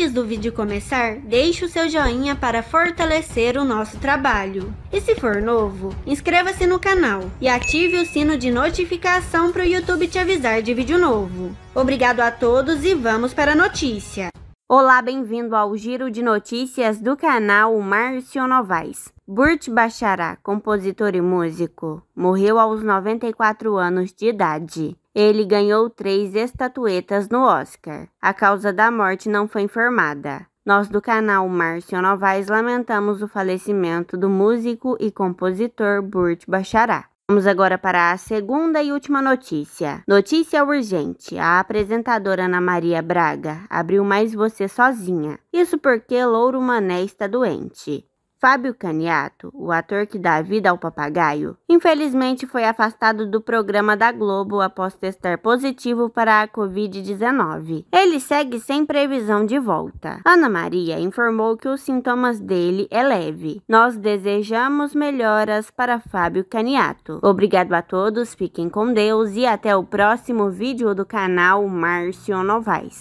Antes do vídeo começar, deixe o seu joinha para fortalecer o nosso trabalho. E se for novo, inscreva-se no canal e ative o sino de notificação para o YouTube te avisar de vídeo novo. Obrigado a todos e vamos para a notícia. Olá, bem-vindo ao giro de notícias do canal Márcio Novaes. Burt Bacharach, compositor e músico, morreu aos 94 anos de idade. Ele ganhou três estatuetas no Oscar. A causa da morte não foi informada. Nós do canal Márcio Novaes lamentamos o falecimento do músico e compositor Burt Bacharach. Vamos agora para a segunda e última notícia. Notícia urgente: a apresentadora Ana Maria Braga abriu mais você sozinha. Isso porque Louro Mané está doente. Fábio Caniato, o ator que dá vida ao papagaio, infelizmente foi afastado do programa da Globo após testar positivo para a Covid-19. Ele segue sem previsão de volta. Ana Maria informou que os sintomas dele é leve. Nós desejamos melhoras para Fábio Caniato. Obrigado a todos, fiquem com Deus e até o próximo vídeo do canal Márcio Novaes.